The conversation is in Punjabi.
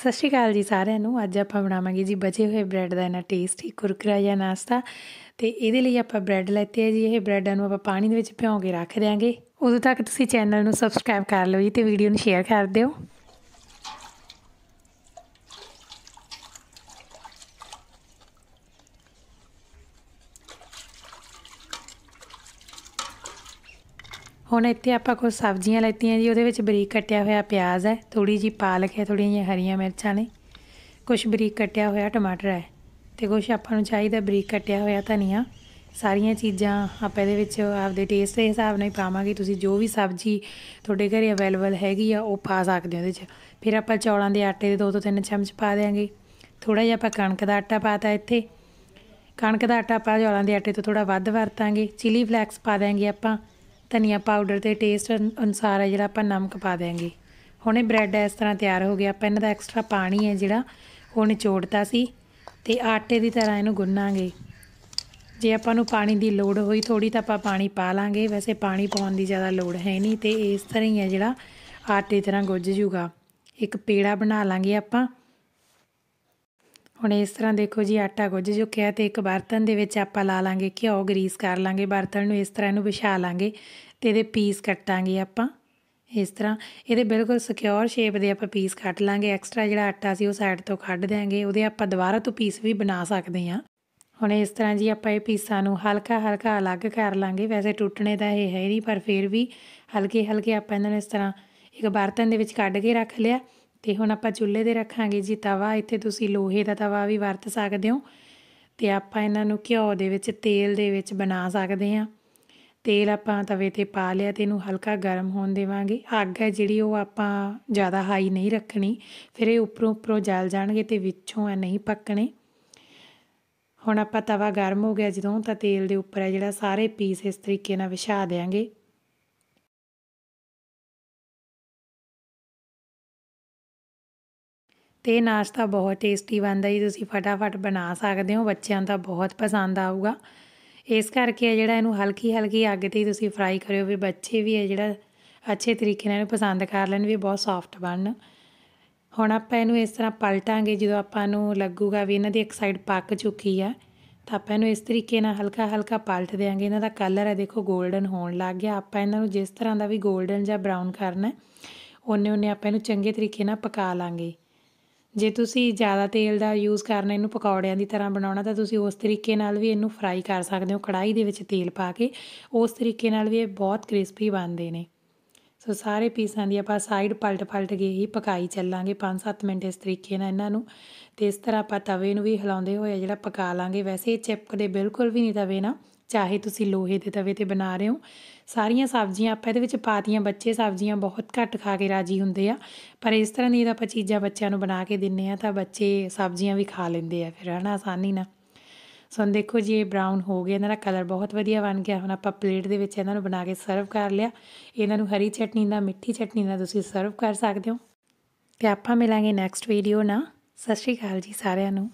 ਸਤਿ ਸ਼੍ਰੀ ਅਕਾਲ ਜੀ ਸਾਰਿਆਂ ਨੂੰ ਅੱਜ ਆਪਾਂ ਬਣਾਵਾਂਗੇ ਜੀ ਬਚੇ ਹੋਏ ਬ੍ਰੈਡ ਦਾ ਇਹਨਾਂ ਟੇਸਟੀ ਕੁਰਕਰਾ ਜਾਂ ਨਾਸ਼ਤਾ ਤੇ ਇਹਦੇ ਲਈ ਆਪਾਂ ਬ੍ਰੈਡ ਲੈਤੇ ਆ ਜੀ ਇਹ ਬ੍ਰੈਡਾਂ ਨੂੰ ਆਪਾਂ ਪਾਣੀ ਦੇ ਵਿੱਚ ਭਿਓ ਕੇ ਰੱਖ ਦਿਆਂਗੇ ਉਦੋਂ ਤੱਕ ਤੁਸੀਂ ਚੈਨਲ ਨੂੰ ਸਬਸਕ੍ਰਾਈਬ ਕਰ ਲਓ ਜੀ ਤੇ ਵੀਡੀਓ ਨੂੰ ਸ਼ੇਅਰ ਕਰ ਦਿਓ ਹੁਣ ਇੱਥੇ ਆਪਾਂ ਕੁਝ ਸਬਜ਼ੀਆਂ ਲੈਤੀਆਂ ਜੀ ਉਹਦੇ ਵਿੱਚ ਬਰੀਕ ਕੱਟਿਆ ਹੋਇਆ ਪਿਆਜ਼ ਹੈ ਥੋੜੀ ਜੀ ਪਾਲਕ ਹੈ ਥੋੜੀਆਂ ਜੀ ਹਰੀਆਂ ਮਿਰਚਾਂ ਨੇ ਕੁਝ ਬਰੀਕ ਕੱਟਿਆ ਹੋਇਆ ਟਮਾਟਰ ਹੈ ਤੇ ਕੁਝ ਆਪਾਂ ਨੂੰ ਚਾਹੀਦਾ ਬਰੀਕ ਕੱਟਿਆ ਹੋਇਆ ਧਨੀਆ ਸਾਰੀਆਂ ਚੀਜ਼ਾਂ ਆਪਾਂ ਇਹਦੇ ਵਿੱਚ ਆਪਦੇ ਟੇਸਟ ਦੇ ਹਿਸਾਬ ਨਾਲ ਪਾਵਾਂਗੇ ਤੁਸੀਂ ਜੋ ਵੀ ਸਬਜ਼ੀ ਤੁਹਾਡੇ ਘਰੇ ਅਵੇਲੇਬਲ ਹੈਗੀ ਆ ਉਹ ਪਾ ਸਕਦੇ ਹੋ ਉਹਦੇ 'ਚ ਫਿਰ ਆਪਾਂ ਚੌਲਾਂ ਦੇ ਆਟੇ ਦੇ ਦੋ ਤੋਂ ਤਿੰਨ ਚਮਚ ਪਾ ਦੇਾਂਗੇ ਥੋੜਾ ਜਿਹਾ ਆਪਾਂ ਕਣਕ ਦਾ ਆਟਾ ਪਾਤਾ ਇੱਥੇ ਕਣਕ ਦਾ ਆਟਾ ਆਪਾਂ ਚੌਲਾਂ ਦੇ ਆਟੇ ਤੋਂ ਥੋੜਾ ਵੱਧ ਵਰਤਾਂਗੇ ਚਿਲੀ ਫਲੈਕਸ ਪਾ ਦੇਾਂਗੇ ਆਪਾਂ ਧਨੀਆ ਪਾਊਡਰ ਤੇ ਟੇਸਟ ਅਨੁਸਾਰ ਹੈ ਜਿਹੜਾ ਆਪਾਂ ਨਮਕ ਪਾ ਦੇਾਂਗੇ ਹੁਣ ਇਹ ਬ੍ਰੈਡ ਇਸ ਤਰ੍ਹਾਂ ਤਿਆਰ ਹੋ ਗਿਆ ਆਪਾਂ ਇਹਨਾਂ ਦਾ ਐਕਸਟਰਾ ਪਾਣੀ ਹੈ ਜਿਹੜਾ ਉਹ ਨਿਚੋੜਤਾ ਸੀ ਤੇ ਆਟੇ ਦੀ ਤਰ੍ਹਾਂ ਇਹਨੂੰ ਗੁੰਨਾਂਗੇ ਜੇ ਆਪਾਂ ਨੂੰ ਪਾਣੀ ਦੀ ਲੋੜ ਹੋਈ ਥੋੜੀ ਤਾਂ ਆਪਾਂ ਪਾਣੀ ਪਾ ਲਾਂਗੇ ਵੈਸੇ ਪਾਣੀ ਪਾਉਣ ਦੀ ਜ਼ਿਆਦਾ ਲੋੜ ਹੈ ਨਹੀਂ ਤੇ ਇਸ ਤਰ੍ਹਾਂ ਹੀ ਹੈ ਜਿਹੜਾ ਆਟੇ ਤਰ੍ਹਾਂ ਗੁੱਝ ਜੂਗਾ ਇੱਕ ਪੇੜਾ ਬਣਾ ਲਾਂਗੇ ਆਪਾਂ ਹੁਣ ਇਸ ਤਰ੍ਹਾਂ ਦੇਖੋ ਜੀ ਆਟਾ ਗੁੱਝ ਚੁੱਕਿਆ ਤੇ ਇੱਕ ਬਰਤਨ ਦੇ ਵਿੱਚ ਆਪਾਂ ਲਾ ਲਾਂਗੇ ਘਿਓ ਗਰੀਸ ਕਰ ਲਾਂਗੇ ਬਰਤਨ ਨੂੰ ਇਸ ਤਰ੍ਹਾਂ ਇਹਨੂੰ ਵਿਛਾ ਲਾਂਗੇ ਤੇ ਇਹਦੇ ਪੀਸ ਕੱਟਾਂਗੇ ਆਪਾਂ ਇਸ ਤਰ੍ਹਾਂ ਇਹਦੇ ਬਿਲਕੁਲ ਸਿਕਿਉਰ ਸ਼ੇਪ ਦੇ ਆਪਾਂ ਪੀਸ ਕੱਟ ਲਾਂਗੇ ਐਕਸਟਰਾ ਜਿਹੜਾ ਆਟਾ ਸੀ ਉਹ ਸਾਈਡ ਤੋਂ ਕੱਢ ਦੇਾਂਗੇ ਉਹਦੇ ਆਪਾਂ ਦੁਬਾਰਾ ਤੋਂ ਪੀਸ ਵੀ ਬਣਾ ਸਕਦੇ ਹਾਂ ਹੁਣ ਇਸ ਤਰ੍ਹਾਂ ਜੀ ਆਪਾਂ ਇਹ ਪੀਸਾਂ ਨੂੰ ਹਲਕਾ ਹਲਕਾ ਅਲੱਗ ਕਰ ਲਾਂਗੇ ਵੈਸੇ ਟੁੱਟਣੇ ਤਾਂ ਇਹ ਹੈ ਨਹੀਂ ਪਰ ਫਿਰ ਵੀ ਹਲਕੇ ਹਲਕੇ ਆਪਾਂ ਇਹਨਾਂ ਨੂੰ ਇਸ ਤਰ੍ਹਾਂ ਇੱਕ ਬਰਤਨ ਦੇ ਵਿੱਚ ਕੱਢ ਕੇ ਰੱਖ ਲਿਆ ਤੇ ਹੁਣ ਆਪਾਂ ਚੁੱਲ੍ਹੇ ਦੇ ਰੱਖਾਂਗੇ ਜੀ ਤਵਾ ਇੱਥੇ ਤੁਸੀਂ ਲੋਹੇ ਦਾ ਤਵਾ ਵੀ ਵਰਤ ਸਕਦੇ ਹੋ ਤੇ ਆਪਾਂ ਇਹਨਾਂ ਨੂੰ ਘਿਓ ਦੇ ਵਿੱਚ ਤੇਲ ਦੇ ਵਿੱਚ ਬਣਾ ਸਕਦੇ ਹਾਂ ਤੇਲ ਆਪਾਂ ਤਵੇ ਤੇ ਪਾ ਲਿਆ ਤੇ ਇਹਨੂੰ ਹਲਕਾ ਗਰਮ ਹੋਣ ਦੇਵਾਂਗੇ ਅੱਗ ਹੈ ਜਿਹੜੀ ਉਹ ਆਪਾਂ ਜ਼ਿਆਦਾ ਹਾਈ ਨਹੀਂ ਰੱਖਣੀ ਫਿਰ ਇਹ ਉੱਪਰੋਂ ਉੱਪਰੋਂ ਜਲ ਜਾਣਗੇ ਤੇ ਵਿੱਚੋਂ ਐ ਨਹੀਂ ਪੱਕਣੇ ਹੁਣ ਆਪਾਂ ਤਵਾ ਗਰਮ ਹੋ ਗਿਆ ਜਦੋਂ ਤਾਂ ਤੇਲ ਦੇ ਉੱਪਰ ਹੈ ਜਿਹੜਾ ਸਾਰੇ ਪੀਸ ਇਸ ਤਰੀਕੇ ਨਾਲ ਵਿਛਾ ਦੇਾਂਗੇ ਤੇ ਨਾਸ਼ਤਾ ਬਹੁਤ ਟੇਸਟੀ ਬਣਦਾ ਜੀ ਤੁਸੀਂ ਫਟਾਫਟ ਬਣਾ ਸਕਦੇ ਹੋ ਬੱਚਿਆਂ ਦਾ ਬਹੁਤ ਪਸੰਦ ਆਊਗਾ ਇਸ ਕਰਕੇ ਜਿਹੜਾ ਇਹਨੂੰ ਹਲਕੀ ਹਲਕੀ ਅੱਗ ਤੇ ਤੁਸੀਂ ਫਰਾਈ ਕਰਿਓ ਵੀ ਬੱਚੇ ਵੀ ਹੈ ਜਿਹੜਾ ਅੱਛੇ ਤਰੀਕੇ ਨਾਲ ਇਹਨੂੰ ਪਸੰਦ ਕਰ ਲੈਣ ਵੀ ਬਹੁਤ ਸੌਫਟ ਬਣਨ ਹੁਣ ਆਪਾਂ ਇਹਨੂੰ ਇਸ ਤਰ੍ਹਾਂ ਪਲਟਾਂਗੇ ਜਦੋਂ ਆਪਾਂ ਨੂੰ ਲੱਗੂਗਾ ਵੀ ਇਹਨਾਂ ਦੀ ਇੱਕ ਸਾਈਡ ਪੱਕ ਚੁੱਕੀ ਆ ਤਾਂ ਆਪਾਂ ਇਹਨੂੰ ਇਸ ਤਰੀਕੇ ਨਾਲ ਹਲਕਾ ਹਲਕਾ ਪਲਟ ਦੇਾਂਗੇ ਇਹਨਾਂ ਦਾ ਕਲਰ ਹੈ ਦੇਖੋ 골ਡਨ ਹੋਣ ਲੱਗ ਗਿਆ ਆਪਾਂ ਇਹਨਾਂ ਨੂੰ ਜਿਸ ਤਰ੍ਹਾਂ ਦਾ ਵੀ 골ਡਨ ਜਾਂ ਬ੍ਰਾਊਨ ਕਰਨਾ ਉਹਨੇ ਉਹਨੇ ਆਪਾਂ ਇਹਨੂੰ ਚੰਗੇ ਤਰੀਕੇ ਨਾਲ ਪਕਾ ਲਾਂਗੇ ਜੇ ਤੁਸੀਂ ਜ਼ਿਆਦਾ ਤੇਲ ਦਾ ਯੂਜ਼ ਕਰਨਾ ਇਹਨੂੰ ਪਕੌੜਿਆਂ ਦੀ ਤਰ੍ਹਾਂ ਬਣਾਉਣਾ ਤਾਂ ਤੁਸੀਂ ਉਸ ਤਰੀਕੇ ਨਾਲ ਵੀ ਇਹਨੂੰ ਫਰਾਈ ਕਰ ਸਕਦੇ ਹੋ ਕੜਾਈ ਦੇ ਵਿੱਚ ਤੇਲ ਪਾ ਕੇ ਉਸ ਤਰੀਕੇ ਨਾਲ ਵੀ ਇਹ ਬਹੁਤ ਕ੍ਰਿਸਪੀ ਬਣਦੇ ਨੇ ਸੋ ਸਾਰੇ ਪੀਸਾਂ ਦੀ ਆਪਾਂ ਸਾਈਡ ਪਲਟ ਪਲਟ ਕੇ ਹੀ ਪਕਾਈ ਚੱਲਾਂਗੇ 5-7 ਮਿੰਟ ਇਸ ਤਰੀਕੇ ਨਾਲ ਇਹਨਾਂ ਨੂੰ ਤੇ ਇਸ ਤਰ੍ਹਾਂ ਆਪਾਂ ਤਵੇ ਨੂੰ ਵੀ ਹਿਲਾਉਂਦੇ ਹੋਏ ਜਿਹੜਾ ਪਕਾ ਲਾਂਗੇ ਵੈਸੇ ਇਹ ਚਿਪਕਦੇ ਬਿਲਕੁਲ ਵੀ ਨਹੀਂ ਤਵੇ ਨਾ ਚਾਹੇ ਤੁਸੀਂ ਲੋਹੇ ਦੇ ਤਵੇ ਤੇ ਬਣਾ ਰਹੇ ਹੋ ਸਾਰੀਆਂ ਸਬਜ਼ੀਆਂ ਆਪਾਂ ਇਹਦੇ ਵਿੱਚ ਪਾਤੀਆਂ ਬੱਚੇ ਸਬਜ਼ੀਆਂ ਬਹੁਤ ਘੱਟ ਖਾ ਕੇ ਰਾਜੀ ਹੁੰਦੇ ਆ ਪਰ ਇਸ ਤਰ੍ਹਾਂ ਦੀ ਆਪਾਂ ਚੀਜ਼ਾਂ ਬੱਚਿਆਂ ਨੂੰ ਬਣਾ ਕੇ ਦਿੰਨੇ ਆ ਤਾਂ ਬੱਚੇ ਸਬਜ਼ੀਆਂ ਵੀ ਖਾ ਲੈਂਦੇ ਆ ਫਿਰ ਹਨਾ ਆਸਾਨੀ ਨਾਲ ਸੋ ਦੇਖੋ ਜੀ ਇਹ ਬ੍ਰਾਊਨ ਹੋ ਗਿਆ ਇਹਨਾਂ ਦਾ ਕਲਰ ਬਹੁਤ ਵਧੀਆ ਬਣ ਗਿਆ ਹੁਣ ਆਪਾਂ ਪਲੇਟ ਦੇ ਵਿੱਚ ਇਹਨਾਂ ਨੂੰ ਬਣਾ ਕੇ ਸਰਵ ਕਰ ਲਿਆ ਇਹਨਾਂ ਨੂੰ ਹਰੀ ਚਟਨੀ ਦਾ ਮਿੱਠੀ ਚਟਨੀ ਦਾ ਤੁਸੀਂ ਸਰਵ ਕਰ ਸਕਦੇ ਹੋ ਤੇ ਆਪਾਂ ਮਿਲਾਂਗੇ ਨੈਕਸਟ ਵੀਡੀਓ ਨਾਲ ਸਤਿ ਸ਼੍ਰੀ ਅਕਾਲ ਜੀ ਸਾਰਿਆਂ ਨੂੰ